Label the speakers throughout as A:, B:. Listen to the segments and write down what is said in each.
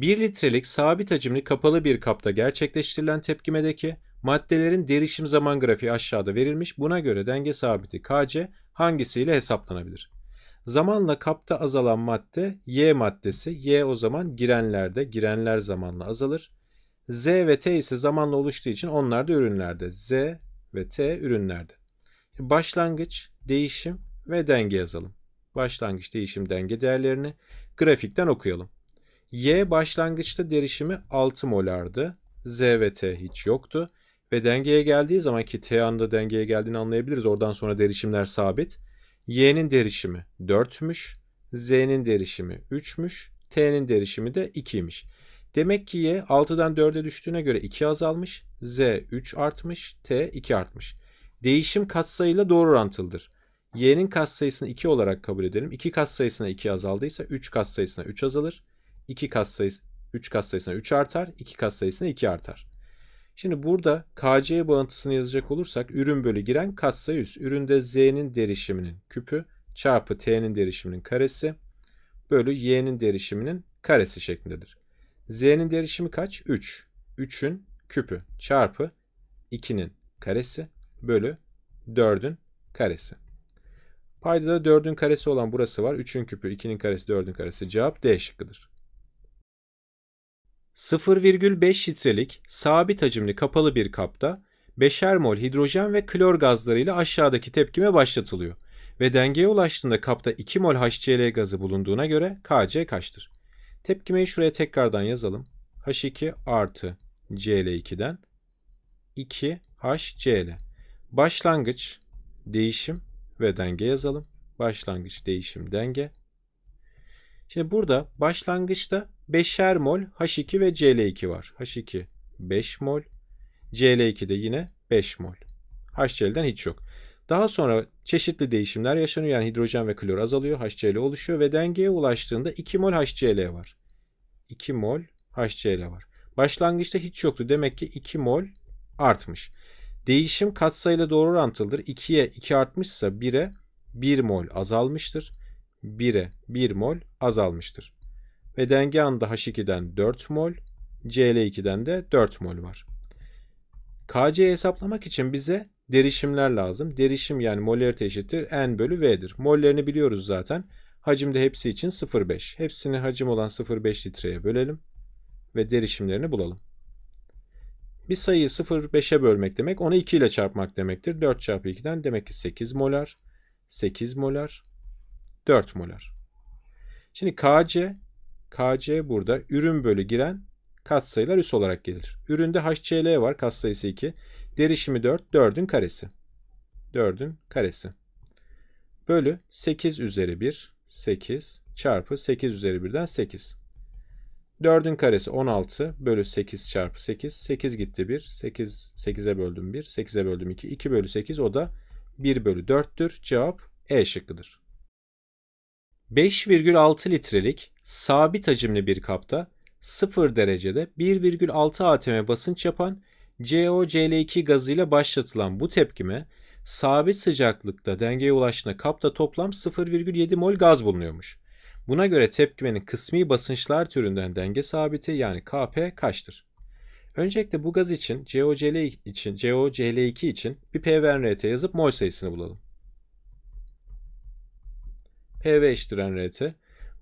A: 1 litrelik sabit hacimli kapalı bir kapta gerçekleştirilen tepkimedeki maddelerin derişim zaman grafiği aşağıda verilmiş. Buna göre denge sabiti Kc hangisiyle hesaplanabilir? Zamanla kapta azalan madde Y maddesi. Y o zaman girenlerde, girenler zamanla azalır. Z ve T ise zamanla oluştuğu için onlar da ürünlerde. Z ve T ürünlerde. Başlangıç, değişim ve denge yazalım. Başlangıç, değişim, denge değerlerini grafikten okuyalım. Y başlangıçta derişimi 6 molardı. Z ve T hiç yoktu. Ve dengeye geldiği zaman ki T anda dengeye geldiğini anlayabiliriz. Oradan sonra derişimler sabit. Y'nin derişimi 4'müş. Z'nin derişimi 3'müş. T'nin derişimi de 2'ymiş. Demek ki Y 6'dan 4'e düştüğüne göre 2 azalmış. Z 3 artmış. T 2 artmış. Değişim katsayıyla doğru orantılıdır. Y'nin katsayısını 2 olarak kabul edelim. 2 katsayısına 2 azaldıysa 3 katsayısına 3 azalır. 2 katsayısı 3 katsayısına 3 artar, 2 katsayısına 2 artar. Şimdi burada KC bağıntısını yazacak olursak ürün bölü giren katsayı üs. Üründe Z'nin derişiminin küpü çarpı T'nin derişiminin karesi bölü Y'nin derişiminin karesi şeklindedir. Z'nin derişimi kaç? 3. 3'ün küpü çarpı 2'nin karesi bölü 4'ün karesi. Paydada 4'ün karesi olan burası var. 3'ün küpü, 2'nin karesi, 4'ün karesi. Cevap D şıkkıdır. 0,5 litrelik sabit hacimli kapalı bir kapta 5'er mol hidrojen ve klor gazlarıyla aşağıdaki tepkime başlatılıyor ve dengeye ulaştığında kapta 2 mol HCl gazı bulunduğuna göre Kc kaçtır? Tepkimeyi şuraya tekrardan yazalım. H2 artı Cl2'den 2 HCl. Başlangıç, değişim ve denge yazalım. Başlangıç, değişim, denge. Şimdi burada başlangıçta 5'er mol H2 ve Cl2 var. H2 5 mol. Cl2 de yine 5 mol. HCl'den hiç yok. Daha sonra çeşitli değişimler yaşanıyor. Yani hidrojen ve klor azalıyor. HCl oluşuyor ve dengeye ulaştığında 2 mol HCl var. 2 mol HCl var. Başlangıçta hiç yoktu. Demek ki 2 mol artmış. Değişim katsayıyla doğru orantılıdır. 2'ye 2 artmışsa 1'e 1 mol azalmıştır. 1'e 1 mol azalmıştır. Ve denge anda H2'den 4 mol, Cl2'den de 4 mol var. KC'yi hesaplamak için bize derişimler lazım. Derişim yani molarite eşittir N bölü V'dir. Mollerini biliyoruz zaten. Hacimde hepsi için 0,5. Hepsini hacim olan 0,5 litreye bölelim ve derişimlerini bulalım. Bir sayıyı 0,5'e bölmek demek onu 2 ile çarpmak demektir. 4 çarpı 2'den demek ki 8 molar. 8 molar. 4 molar. Şimdi KC, KC burada ürün bölü giren katsayılar üs olarak gelir. Üründe HCl var katsayısı 2. Derişimi 4, 4'ün karesi. 4'ün karesi. Bölü 8 üzeri 1, 8 çarpı 8 üzeri 1'den 8. 4'ün karesi 16 bölü 8 çarpı 8. 8 gitti 1. 8, 8'e böldüm 1. 8'e böldüm 2. 2 bölü 8 o da 1 bölü 4'tür. Cevap E şıkkıdır. 5,6 litrelik sabit hacimli bir kapta 0 derecede 1,6 atm basınç yapan COCl2 gazıyla başlatılan bu tepkime sabit sıcaklıkta dengeye ulaştığında kapta toplam 0,7 mol gaz bulunuyormuş. Buna göre tepkimenin kısmi basınçlar türünden denge sabiti yani Kp kaçtır? Öncelikle bu gaz için COCl için COCl2 için bir PVNRT yazıp mol sayısını bulalım. PV eşittiren RT.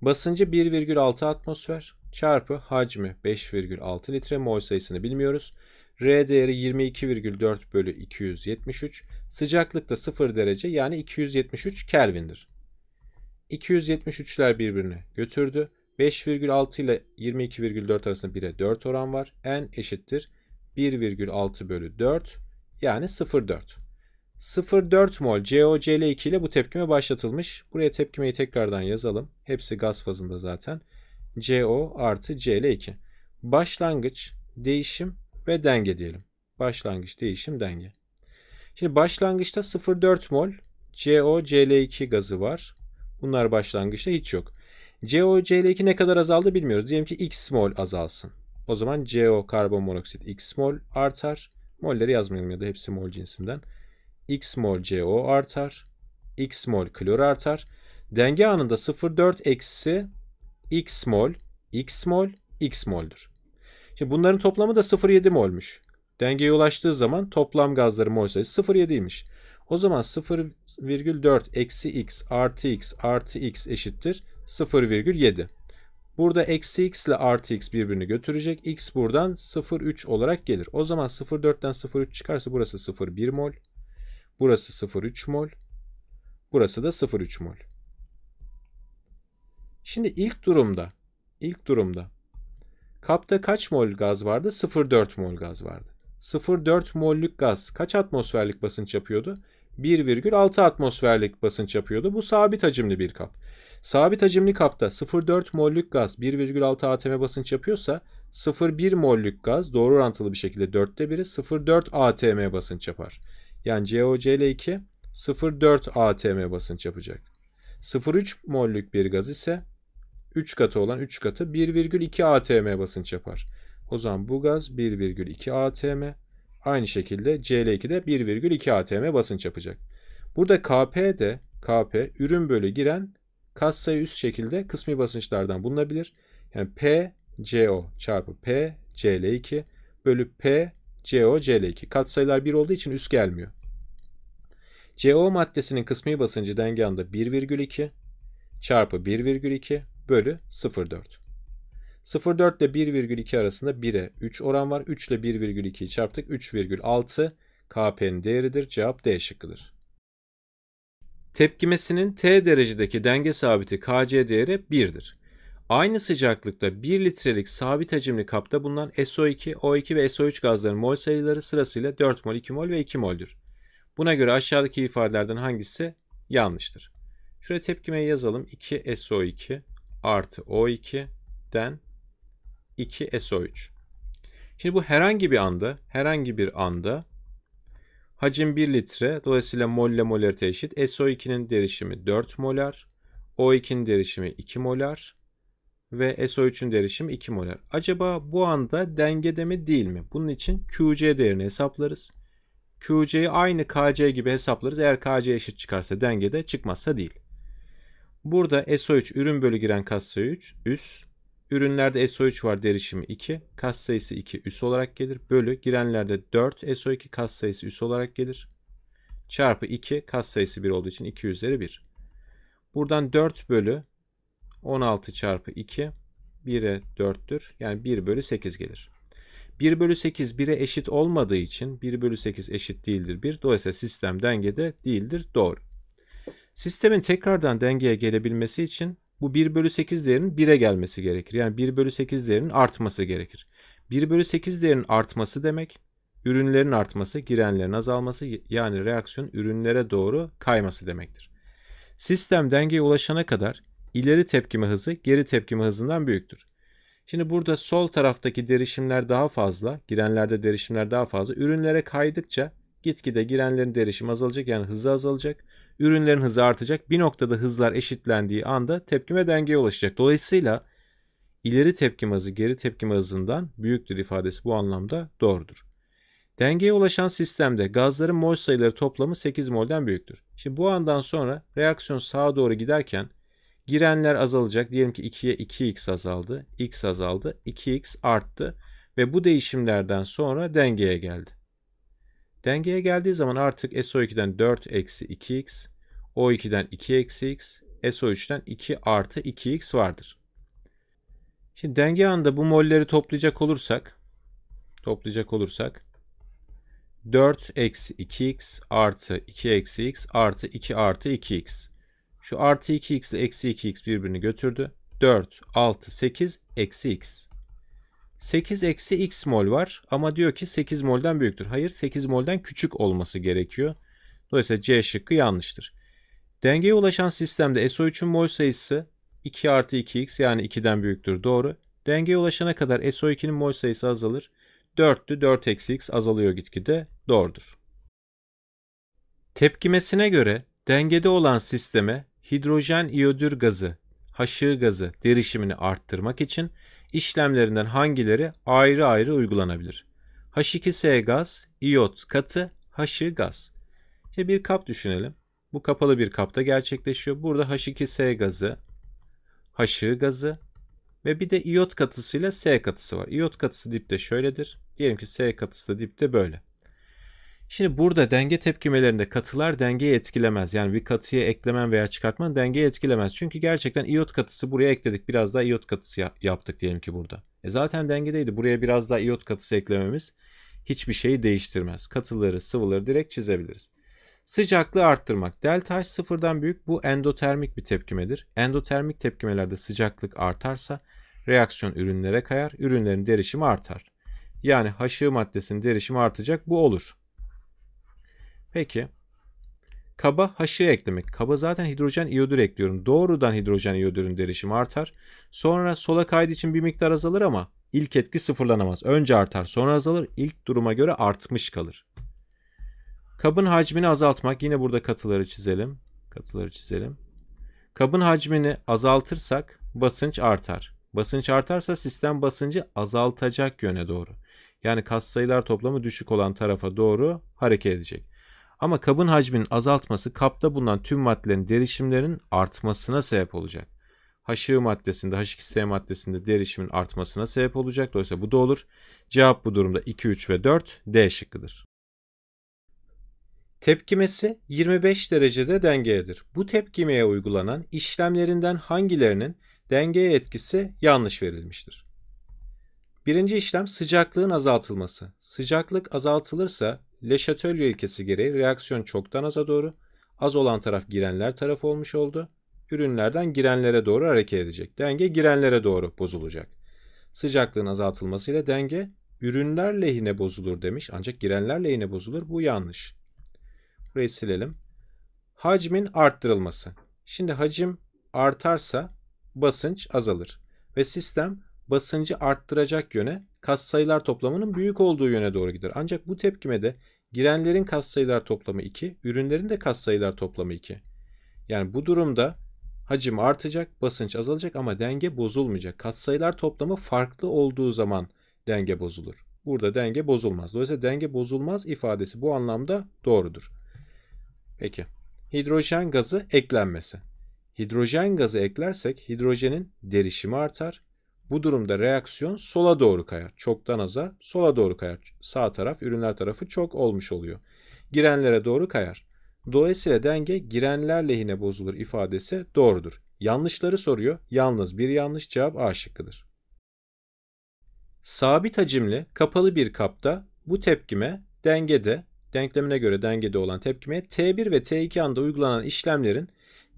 A: Basıncı 1,6 atmosfer çarpı hacmi 5,6 litre mol sayısını bilmiyoruz. R değeri 22,4 bölü 273. Sıcaklık da 0 derece yani 273 Kelvin'dir. 273'ler birbirine götürdü. 5,6 ile 22,4 arasında 1'e 4 oran var. N eşittir 1,6 bölü 4 yani 0,4. 0.4 mol COCl2 ile bu tepkime başlatılmış. Buraya tepkimeyi tekrardan yazalım. Hepsi gaz fazında zaten. CO artı Cl2. Başlangıç, değişim ve denge diyelim. Başlangıç, değişim, denge. Şimdi başlangıçta 0.4 mol COCl2 gazı var. Bunlar başlangıçta hiç yok. COCl2 ne kadar azaldı bilmiyoruz. Diyelim ki x mol azalsın. O zaman CO karbon monoksit x mol artar. Molleri yazmayalım ya da hepsi mol cinsinden. X mol CO artar. X mol klor artar. Denge anında 0,4 eksi X mol, X mol, X moldur. Şimdi bunların toplamı da 0,7 molmuş. Dengeye ulaştığı zaman toplam gazların mol sayısı 0,7'ymiş. O zaman 0,4 eksi x artı x artı x eşittir 0,7. Burada eksi x ile artı x birbirini götürecek. X buradan 0,3 olarak gelir. O zaman 0,4'ten 0,3 çıkarsa burası 0,1 mol. Burası 0,3 mol. Burası da 0,3 mol. Şimdi ilk durumda, ilk durumda kapta kaç mol gaz vardı? 0,4 mol gaz vardı. 0,4 mollük gaz kaç atmosferlik basınç yapıyordu? 1,6 atmosferlik basınç yapıyordu. Bu sabit hacimli bir kap. Sabit hacimli kapta 0,4 mollük gaz 1,6 atm basınç yapıyorsa 0,1 mollük gaz doğru orantılı bir şekilde 4'te biri 0,4 atm basınç yapar. Yani COCl2 0,4 atm basınç yapacak. 0,3 mollük bir gaz ise 3 katı olan 3 katı 1,2 atm basınç yapar. O zaman bu gaz 1,2 atm. Aynı şekilde Cl2 de 1,2 atm basınç yapacak. Burada Kp de Kp ürün bölü giren katsayı üst şekilde kısmi basınçlardan bulunabilir. Yani P CO çarpı P Cl2 bölü P CO, CL2. Katsayılar 1 olduğu için üst gelmiyor. CO maddesinin kısmi basıncı denge anında 1,2 çarpı 1,2 bölü 0,4. 0,4 ile 1,2 arasında 1'e 3 oran var. 3 ile 1,2'yi çarptık. 3,6 Kp'nin değeridir. Cevap D şıkkıdır. Tepkimesinin T derecedeki denge sabiti Kc değeri 1'dir. Aynı sıcaklıkta 1 litrelik sabit hacimli kapta bulunan SO2, O2 ve SO3 gazların mol sayıları sırasıyla 4 mol, 2 mol ve 2 moldür. Buna göre aşağıdaki ifadelerden hangisi yanlıştır? Şuraya tepkimeyi yazalım. 2 SO2 artı O2'den 2 SO3. Şimdi bu herhangi bir anda, herhangi bir anda hacim 1 litre. Dolayısıyla molle ile molarite eşit. SO2'nin derişimi 4 molar. O2'nin derişimi 2 molar ve SO3'ün derişimi 2 molar. Acaba bu anda dengede mi değil mi? Bunun için QC değerini hesaplarız. QC'yi aynı KC gibi hesaplarız. Eğer KC eşit çıkarsa dengede çıkmazsa değil. Burada SO3 ürün bölü giren katsayı 3 üs. Ürünlerde SO3 var derişimi 2. Kas sayısı 2 üs olarak gelir. Bölü girenlerde 4 SO2 kas sayısı üs olarak gelir. Çarpı 2 kas sayısı 1 olduğu için 2 üzeri 1. Buradan 4 bölü 16 çarpı 2 1'e 4'tür. Yani 1 bölü 8 gelir. 1 bölü 8 1'e eşit olmadığı için 1 bölü 8 eşit değildir 1. Dolayısıyla sistem dengede değildir. Doğru. Sistemin tekrardan dengeye gelebilmesi için bu 1 bölü 8 değerinin 1'e gelmesi gerekir. Yani 1 bölü 8 değerinin artması gerekir. 1 bölü 8 değerinin artması demek ürünlerin artması, girenlerin azalması yani reaksiyon ürünlere doğru kayması demektir. Sistem dengeye ulaşana kadar ileri tepkime hızı geri tepkime hızından büyüktür. Şimdi burada sol taraftaki derişimler daha fazla, girenlerde derişimler daha fazla. Ürünlere kaydıkça gitgide girenlerin derişimi azalacak yani hızı azalacak. Ürünlerin hızı artacak. Bir noktada hızlar eşitlendiği anda tepkime dengeye ulaşacak. Dolayısıyla ileri tepkime hızı geri tepkime hızından büyüktür ifadesi bu anlamda doğrudur. Dengeye ulaşan sistemde gazların mol sayıları toplamı 8 mol'den büyüktür. Şimdi bu andan sonra reaksiyon sağa doğru giderken Girenler azalacak. Diyelim ki 2'ye 2x azaldı. x azaldı. 2x arttı. Ve bu değişimlerden sonra dengeye geldi. Dengeye geldiği zaman artık SO2'den 4 eksi 2x, O2'den 2 eksi x, SO3'ten 2 artı 2x vardır. Şimdi denge anında bu molleri toplayacak olursak toplayacak olursak 4 eksi 2x artı 2 eksi x artı 2 artı 2x. Şu artı 2x ile eksi 2x birbirini götürdü. 4, 6, 8, eksi x. 8 eksi x mol var ama diyor ki 8 molden büyüktür. Hayır 8 molden küçük olması gerekiyor. Dolayısıyla C şıkkı yanlıştır. Dengeye ulaşan sistemde SO3'ün mol sayısı 2 artı 2x yani 2'den büyüktür doğru. Dengeye ulaşana kadar SO2'nin mol sayısı azalır. 4'tü 4 eksi x azalıyor gitgide doğrudur. Tepkimesine göre dengede olan sisteme hidrojen iyodür gazı, haşığı gazı derişimini arttırmak için işlemlerinden hangileri ayrı ayrı uygulanabilir? H2S gaz, iyot katı, haşığı gaz. İşte bir kap düşünelim. Bu kapalı bir kapta gerçekleşiyor. Burada H2S gazı, haşığı gazı ve bir de iyot katısıyla S katısı var. İyot katısı dipte şöyledir. Diyelim ki S katısı da dipte böyle. Şimdi burada denge tepkimelerinde katılar dengeyi etkilemez. Yani bir katıya eklemen veya çıkartman dengeyi etkilemez. Çünkü gerçekten iot katısı buraya ekledik. Biraz daha iot katısı ya- yaptık diyelim ki burada. E zaten dengedeydi. Buraya biraz daha iot katısı eklememiz hiçbir şeyi değiştirmez. Katıları, sıvıları direkt çizebiliriz. Sıcaklığı arttırmak. Delta H sıfırdan büyük bu endotermik bir tepkimedir. Endotermik tepkimelerde sıcaklık artarsa reaksiyon ürünlere kayar, ürünlerin derişimi artar. Yani haşığı maddesinin derişimi artacak bu olur. Peki. Kaba haşığı eklemek. Kaba zaten hidrojen iyodür ekliyorum. Doğrudan hidrojen iyodürün derişimi artar. Sonra sola kaydı için bir miktar azalır ama ilk etki sıfırlanamaz. Önce artar sonra azalır. İlk duruma göre artmış kalır. Kabın hacmini azaltmak. Yine burada katıları çizelim. Katıları çizelim. Kabın hacmini azaltırsak basınç artar. Basınç artarsa sistem basıncı azaltacak yöne doğru. Yani kas sayılar toplamı düşük olan tarafa doğru hareket edecek. Ama kabın hacminin azaltması kapta bulunan tüm maddelerin derişimlerinin artmasına sebep olacak. h maddesinde, H2S maddesinde derişimin artmasına sebep olacak. Dolayısıyla bu da olur. Cevap bu durumda 2, 3 ve 4 D şıkkıdır. Tepkimesi 25 derecede dengeyedir. Bu tepkimeye uygulanan işlemlerinden hangilerinin dengeye etkisi yanlış verilmiştir? Birinci işlem sıcaklığın azaltılması. Sıcaklık azaltılırsa Le Chatelier ilkesi gereği reaksiyon çoktan aza doğru, az olan taraf girenler tarafı olmuş oldu. Ürünlerden girenlere doğru hareket edecek. Denge girenlere doğru bozulacak. Sıcaklığın azaltılmasıyla denge ürünler lehine bozulur demiş ancak girenler lehine bozulur. Bu yanlış. Burayı silelim. Hacmin arttırılması. Şimdi hacim artarsa basınç azalır ve sistem basıncı arttıracak yöne katsayılar toplamının büyük olduğu yöne doğru gider. Ancak bu tepkimede girenlerin katsayılar toplamı 2, ürünlerin de katsayılar toplamı 2. Yani bu durumda hacim artacak, basınç azalacak ama denge bozulmayacak. Katsayılar toplamı farklı olduğu zaman denge bozulur. Burada denge bozulmaz. Dolayısıyla denge bozulmaz ifadesi bu anlamda doğrudur. Peki. Hidrojen gazı eklenmesi. Hidrojen gazı eklersek hidrojenin derişimi artar, bu durumda reaksiyon sola doğru kayar. Çoktan aza sola doğru kayar. Sağ taraf ürünler tarafı çok olmuş oluyor. Girenlere doğru kayar. Dolayısıyla denge girenler lehine bozulur ifadesi doğrudur. Yanlışları soruyor. Yalnız bir yanlış cevap A şıkkıdır. Sabit hacimli kapalı bir kapta bu tepkime dengede denklemine göre dengede olan tepkime T1 ve T2 anda uygulanan işlemlerin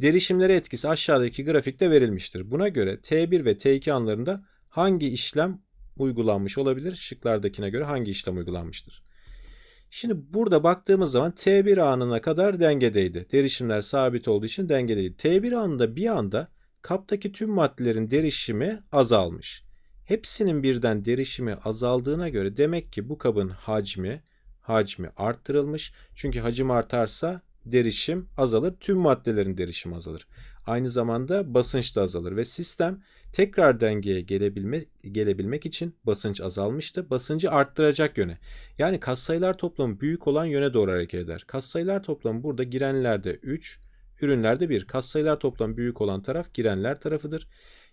A: Derişimlere etkisi aşağıdaki grafikte verilmiştir. Buna göre T1 ve T2 anlarında hangi işlem uygulanmış olabilir? Şıklardakine göre hangi işlem uygulanmıştır? Şimdi burada baktığımız zaman T1 anına kadar dengedeydi. Derişimler sabit olduğu için dengedeydi. T1 anında bir anda kaptaki tüm maddelerin derişimi azalmış. Hepsinin birden derişimi azaldığına göre demek ki bu kabın hacmi hacmi arttırılmış. Çünkü hacim artarsa derişim azalır. Tüm maddelerin derişimi azalır. Aynı zamanda basınç da azalır ve sistem tekrar dengeye gelebilme, gelebilmek için basınç azalmıştı. Basıncı arttıracak yöne. Yani kas sayılar toplamı büyük olan yöne doğru hareket eder. Kas sayılar toplamı burada girenlerde 3, ürünlerde 1. sayılar toplamı büyük olan taraf girenler tarafıdır.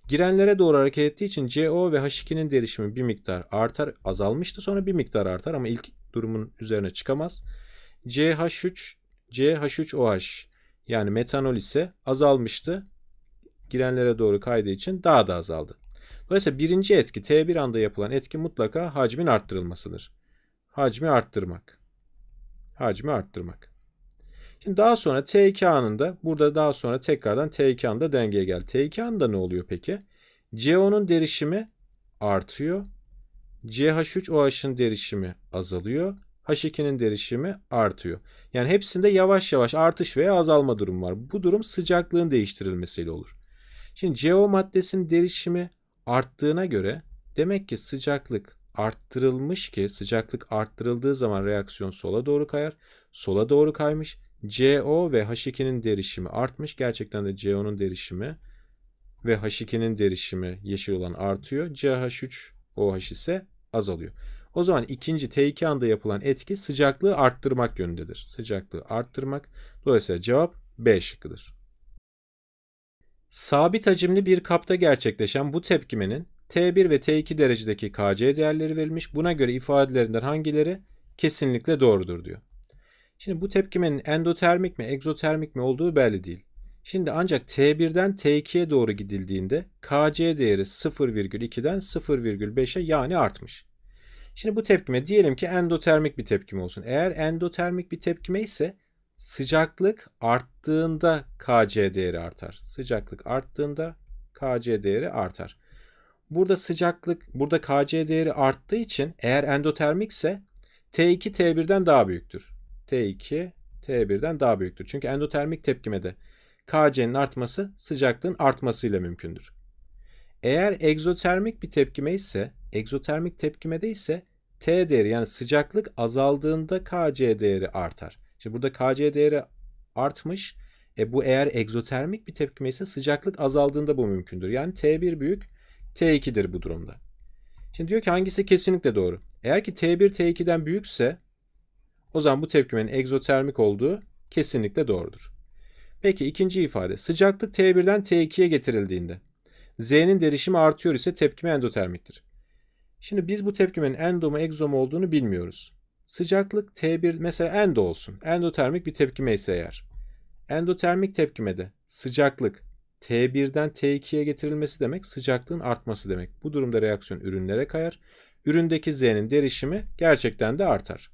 A: Girenlere doğru hareket ettiği için CO ve H2'nin derişimi bir miktar artar, azalmıştı. Sonra bir miktar artar ama ilk durumun üzerine çıkamaz. CH3 CH3OH yani metanol ise azalmıştı. Girenlere doğru kaydığı için daha da azaldı. Dolayısıyla birinci etki T1 anda yapılan etki mutlaka hacmin arttırılmasıdır. Hacmi arttırmak. Hacmi arttırmak. Şimdi daha sonra T2 anında burada daha sonra tekrardan T2 anında dengeye gel. T2 anında ne oluyor peki? CO'nun derişimi artıyor. CH3OH'ın derişimi azalıyor. H2'nin derişimi artıyor. Yani hepsinde yavaş yavaş artış veya azalma durumu var. Bu durum sıcaklığın değiştirilmesiyle olur. Şimdi CO maddesinin derişimi arttığına göre demek ki sıcaklık arttırılmış ki sıcaklık arttırıldığı zaman reaksiyon sola doğru kayar. Sola doğru kaymış. CO ve H2'nin derişimi artmış. Gerçekten de CO'nun derişimi ve H2'nin derişimi yeşil olan artıyor. CH3 OH ise azalıyor. O zaman ikinci T2 anda yapılan etki sıcaklığı arttırmak yönündedir. Sıcaklığı arttırmak. Dolayısıyla cevap B şıkkıdır. Sabit hacimli bir kapta gerçekleşen bu tepkimenin T1 ve T2 derecedeki KC değerleri verilmiş. Buna göre ifadelerinden hangileri kesinlikle doğrudur diyor. Şimdi bu tepkimenin endotermik mi egzotermik mi olduğu belli değil. Şimdi ancak T1'den T2'ye doğru gidildiğinde KC değeri 0,2'den 0,5'e yani artmış. Şimdi bu tepkime diyelim ki endotermik bir tepkime olsun. Eğer endotermik bir tepkime ise sıcaklık arttığında KC değeri artar. Sıcaklık arttığında KC değeri artar. Burada sıcaklık, burada KC değeri arttığı için eğer endotermikse T2 T1'den daha büyüktür. T2 T1'den daha büyüktür. Çünkü endotermik tepkimede KC'nin artması sıcaklığın artmasıyla mümkündür. Eğer egzotermik bir tepkime ise Egzotermik tepkimede ise T değeri yani sıcaklık azaldığında Kc değeri artar. Şimdi burada Kc değeri artmış. E bu eğer egzotermik bir tepkime ise sıcaklık azaldığında bu mümkündür. Yani T1 büyük T2'dir bu durumda. Şimdi diyor ki hangisi kesinlikle doğru? Eğer ki T1 T2'den büyükse o zaman bu tepkimenin egzotermik olduğu kesinlikle doğrudur. Peki ikinci ifade sıcaklık T1'den T2'ye getirildiğinde Z'nin derişimi artıyor ise tepkime endotermiktir. Şimdi biz bu tepkimenin endo endoma egzoma olduğunu bilmiyoruz. Sıcaklık T1 mesela endo olsun. Endotermik bir tepkime ise eğer. Endotermik tepkimede sıcaklık T1'den T2'ye getirilmesi demek sıcaklığın artması demek. Bu durumda reaksiyon ürünlere kayar. Üründeki Z'nin derişimi gerçekten de artar.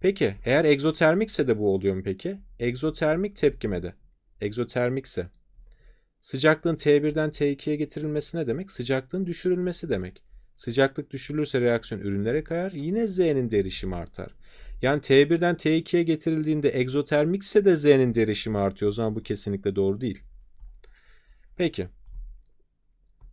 A: Peki eğer egzotermikse de bu oluyor mu peki? Egzotermik tepkimede egzotermikse sıcaklığın T1'den T2'ye getirilmesi ne demek? Sıcaklığın düşürülmesi demek. Sıcaklık düşürülürse reaksiyon ürünlere kayar. Yine Z'nin derişimi artar. Yani T1'den T2'ye getirildiğinde egzotermikse de Z'nin derişimi artıyor. O zaman bu kesinlikle doğru değil. Peki.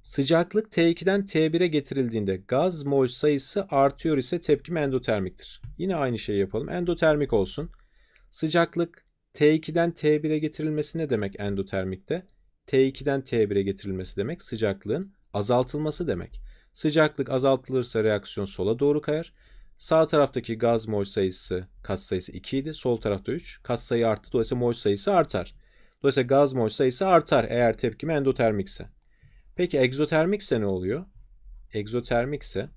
A: Sıcaklık T2'den T1'e getirildiğinde gaz mol sayısı artıyor ise tepkim endotermiktir. Yine aynı şeyi yapalım. Endotermik olsun. Sıcaklık T2'den T1'e getirilmesi ne demek endotermikte? T2'den T1'e getirilmesi demek sıcaklığın azaltılması demek. Sıcaklık azaltılırsa reaksiyon sola doğru kayar. Sağ taraftaki gaz mol sayısı kat sayısı 2 idi. Sol tarafta 3. Kat sayı arttı. Dolayısıyla mol sayısı artar. Dolayısıyla gaz mol sayısı artar eğer tepkime endotermikse. Peki egzotermikse ne oluyor? Egzotermikse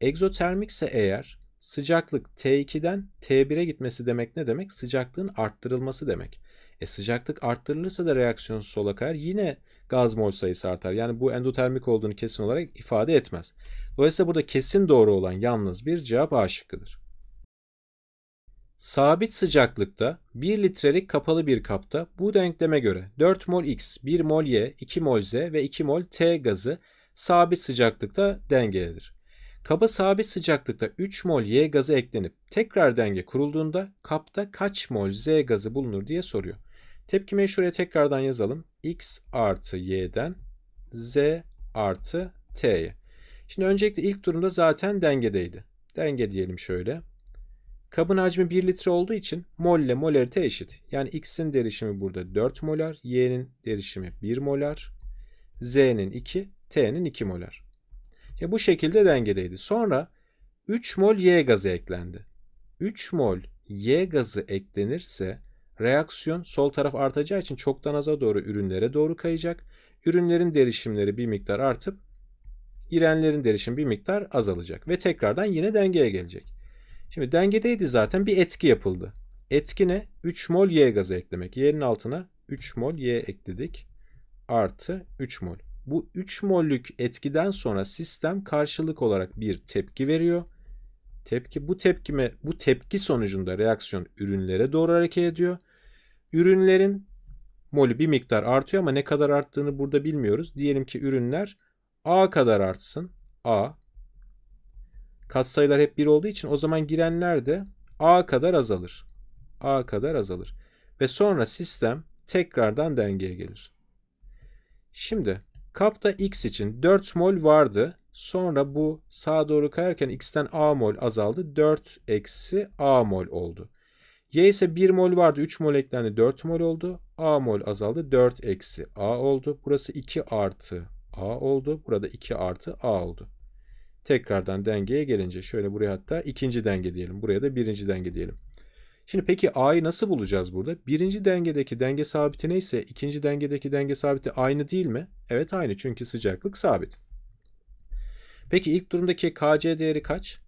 A: egzotermikse eğer sıcaklık T2'den T1'e gitmesi demek ne demek? Sıcaklığın arttırılması demek. E sıcaklık arttırılırsa da reaksiyon sola kayar. Yine gaz mol sayısı artar. Yani bu endotermik olduğunu kesin olarak ifade etmez. Dolayısıyla burada kesin doğru olan yalnız bir cevap A şıkkıdır. Sabit sıcaklıkta 1 litrelik kapalı bir kapta bu denkleme göre 4 mol X, 1 mol Y, 2 mol Z ve 2 mol T gazı sabit sıcaklıkta dengelidir. Kaba sabit sıcaklıkta 3 mol Y gazı eklenip tekrar denge kurulduğunda kapta kaç mol Z gazı bulunur diye soruyor. Tepkimeyi şuraya tekrardan yazalım. X artı Y'den Z artı T'ye. Şimdi öncelikle ilk durumda zaten dengedeydi. Denge diyelim şöyle. Kabın hacmi 1 litre olduğu için mol ile molarite eşit. Yani X'in derişimi burada 4 molar, Y'nin derişimi 1 molar, Z'nin 2, T'nin 2 molar. Ya bu şekilde dengedeydi. Sonra 3 mol Y gazı eklendi. 3 mol Y gazı eklenirse Reaksiyon sol taraf artacağı için çoktan aza doğru ürünlere doğru kayacak. Ürünlerin derişimleri bir miktar artıp irenlerin derişimi bir miktar azalacak ve tekrardan yine dengeye gelecek. Şimdi dengedeydi zaten bir etki yapıldı. Etki ne? 3 mol Y gazı eklemek. Y'nin altına 3 mol Y ekledik. Artı 3 mol. Bu 3 mollük etkiden sonra sistem karşılık olarak bir tepki veriyor. Tepki bu tepkime bu tepki sonucunda reaksiyon ürünlere doğru hareket ediyor Ürünlerin molü bir miktar artıyor ama ne kadar arttığını burada bilmiyoruz. Diyelim ki ürünler A kadar artsın. A. Katsayılar hep 1 olduğu için o zaman girenler de A kadar azalır. A kadar azalır. Ve sonra sistem tekrardan dengeye gelir. Şimdi kapta X için 4 mol vardı. Sonra bu sağa doğru kayarken X'ten A mol azaldı. 4 eksi A mol oldu. Y ise 1 mol vardı 3 mol eklendi 4 mol oldu. A mol azaldı 4 eksi A oldu. Burası 2 artı A oldu. Burada 2 artı A oldu. Tekrardan dengeye gelince şöyle buraya hatta ikinci denge diyelim. Buraya da birinci denge diyelim. Şimdi peki A'yı nasıl bulacağız burada? Birinci dengedeki denge sabiti neyse ikinci dengedeki denge sabiti aynı değil mi? Evet aynı çünkü sıcaklık sabit. Peki ilk durumdaki KC değeri kaç?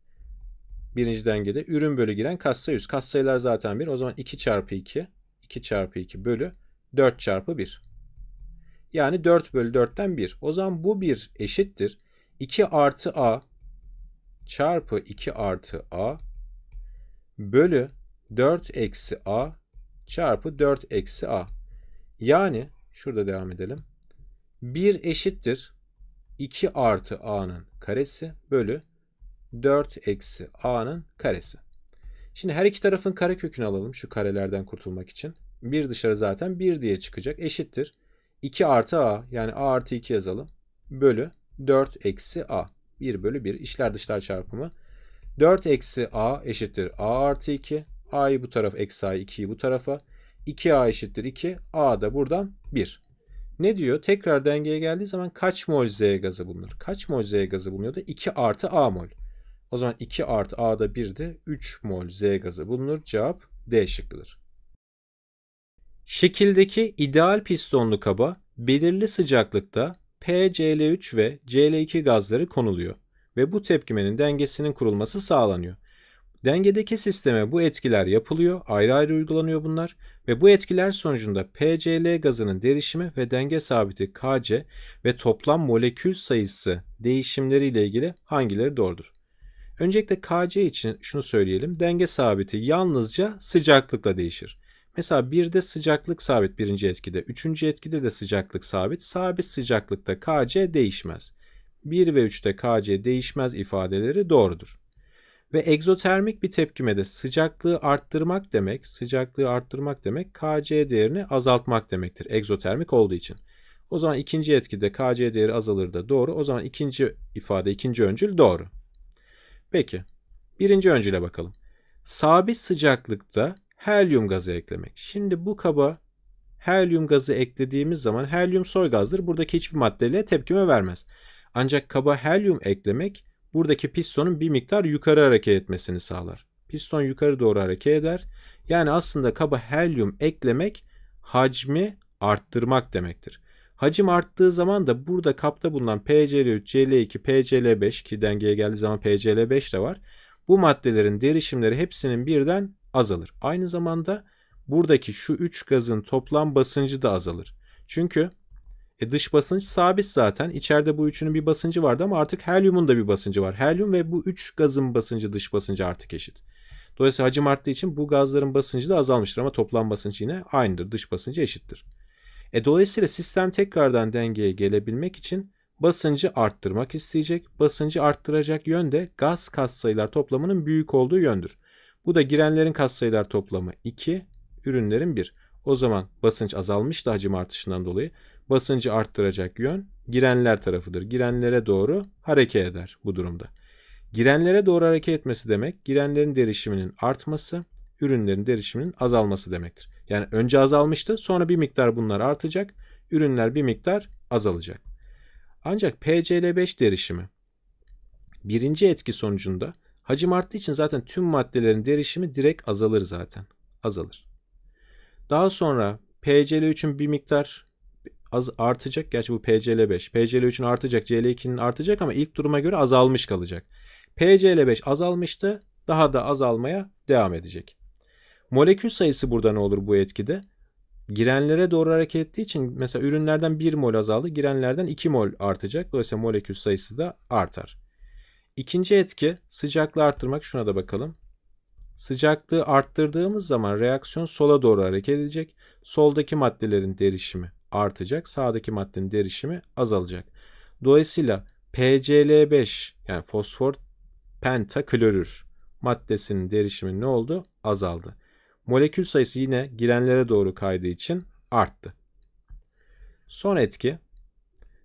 A: birinci dengede ürün bölü giren katsayı Katsayılar zaten bir. O zaman 2 çarpı 2. 2 çarpı 2 bölü 4 çarpı 1. Yani 4 bölü 4'ten 1. O zaman bu 1 eşittir. 2 artı a çarpı 2 artı a bölü 4 eksi a çarpı 4 eksi a. Yani şurada devam edelim. 1 eşittir 2 artı a'nın karesi bölü 4 eksi a'nın karesi. Şimdi her iki tarafın kare kökünü alalım şu karelerden kurtulmak için. 1 dışarı zaten 1 diye çıkacak. Eşittir. 2 artı a yani a artı 2 yazalım. Bölü 4 eksi a. 1 bölü 1 işler dışlar çarpımı. 4 eksi a eşittir a artı 2. a'yı bu taraf eksi a 2'yi bu tarafa. 2a eşittir 2. a da buradan 1. Ne diyor? Tekrar dengeye geldiği zaman kaç mol Z gazı bulunur? Kaç mol Z gazı bulunuyor da 2 artı A mol. O zaman 2 artı A'da 1'de 3 mol Z gazı bulunur. Cevap D şıkkıdır. Şekildeki ideal pistonlu kaba belirli sıcaklıkta PCl3 ve Cl2 gazları konuluyor ve bu tepkimenin dengesinin kurulması sağlanıyor. Dengedeki sisteme bu etkiler yapılıyor, ayrı ayrı uygulanıyor bunlar ve bu etkiler sonucunda PCl gazının derişimi ve denge sabiti Kc ve toplam molekül sayısı değişimleri ile ilgili hangileri doğrudur? Öncelikle Kc için şunu söyleyelim. Denge sabiti yalnızca sıcaklıkla değişir. Mesela bir sıcaklık sabit birinci etkide. Üçüncü etkide de sıcaklık sabit. Sabit sıcaklıkta Kc değişmez. 1 ve 3'te Kc değişmez ifadeleri doğrudur. Ve egzotermik bir tepkimede sıcaklığı arttırmak demek, sıcaklığı arttırmak demek Kc değerini azaltmak demektir egzotermik olduğu için. O zaman ikinci etkide Kc değeri azalır da doğru. O zaman ikinci ifade, ikinci öncül doğru. Peki. Birinci öncüle bakalım. Sabit sıcaklıkta helyum gazı eklemek. Şimdi bu kaba helyum gazı eklediğimiz zaman helyum soy gazdır. Buradaki hiçbir maddeyle tepkime vermez. Ancak kaba helyum eklemek buradaki pistonun bir miktar yukarı hareket etmesini sağlar. Piston yukarı doğru hareket eder. Yani aslında kaba helyum eklemek hacmi arttırmak demektir. Hacim arttığı zaman da burada kapta bulunan PCl3, Cl2, PCl5 ki dengeye geldiği zaman PCl5 de var. Bu maddelerin derişimleri hepsinin birden azalır. Aynı zamanda buradaki şu 3 gazın toplam basıncı da azalır. Çünkü e, dış basınç sabit zaten. İçeride bu üçünün bir basıncı vardı ama artık helyumun da bir basıncı var. Helyum ve bu 3 gazın basıncı dış basıncı artık eşit. Dolayısıyla hacim arttığı için bu gazların basıncı da azalmıştır ama toplam basınç yine aynıdır. Dış basıncı eşittir. E dolayısıyla sistem tekrardan dengeye gelebilmek için basıncı arttırmak isteyecek. Basıncı arttıracak yön de gaz katsayılar toplamının büyük olduğu yöndür. Bu da girenlerin katsayılar toplamı 2, ürünlerin 1. O zaman basınç azalmıştı hacim artışından dolayı. Basıncı arttıracak yön girenler tarafıdır. Girenlere doğru hareket eder bu durumda. Girenlere doğru hareket etmesi demek girenlerin derişiminin artması, ürünlerin derişiminin azalması demektir. Yani önce azalmıştı sonra bir miktar bunlar artacak. Ürünler bir miktar azalacak. Ancak PCL5 derişimi birinci etki sonucunda hacim arttığı için zaten tüm maddelerin derişimi direkt azalır zaten. Azalır. Daha sonra PCL3'ün bir miktar az artacak. Gerçi bu PCL5. PCL3'ün artacak, CL2'nin artacak ama ilk duruma göre azalmış kalacak. PCL5 azalmıştı. Daha da azalmaya devam edecek. Molekül sayısı burada ne olur bu etkide? Girenlere doğru hareket ettiği için mesela ürünlerden 1 mol azaldı. Girenlerden 2 mol artacak. Dolayısıyla molekül sayısı da artar. İkinci etki sıcaklığı arttırmak. Şuna da bakalım. Sıcaklığı arttırdığımız zaman reaksiyon sola doğru hareket edecek. Soldaki maddelerin derişimi artacak. Sağdaki maddenin derişimi azalacak. Dolayısıyla PCl5 yani fosfor pentaklorür maddesinin derişimi ne oldu? Azaldı. Molekül sayısı yine girenlere doğru kaydığı için arttı. Son etki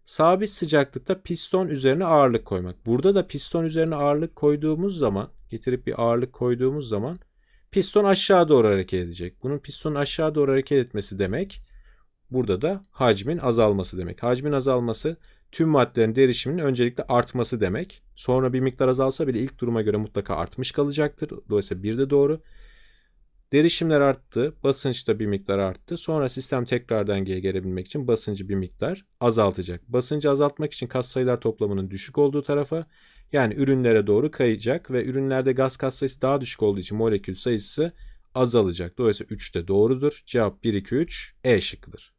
A: sabit sıcaklıkta piston üzerine ağırlık koymak. Burada da piston üzerine ağırlık koyduğumuz zaman getirip bir ağırlık koyduğumuz zaman piston aşağı doğru hareket edecek. Bunun piston aşağı doğru hareket etmesi demek burada da hacmin azalması demek. Hacmin azalması tüm maddelerin derişiminin öncelikle artması demek. Sonra bir miktar azalsa bile ilk duruma göre mutlaka artmış kalacaktır. Dolayısıyla bir de doğru. Derişimler arttı, basınç da bir miktar arttı. Sonra sistem tekrar dengeye gelebilmek için basıncı bir miktar azaltacak. Basıncı azaltmak için katsayılar toplamının düşük olduğu tarafa yani ürünlere doğru kayacak ve ürünlerde gaz katsayısı daha düşük olduğu için molekül sayısı azalacak. Dolayısıyla 3 de doğrudur. Cevap 1, 2, 3 E şıkkıdır.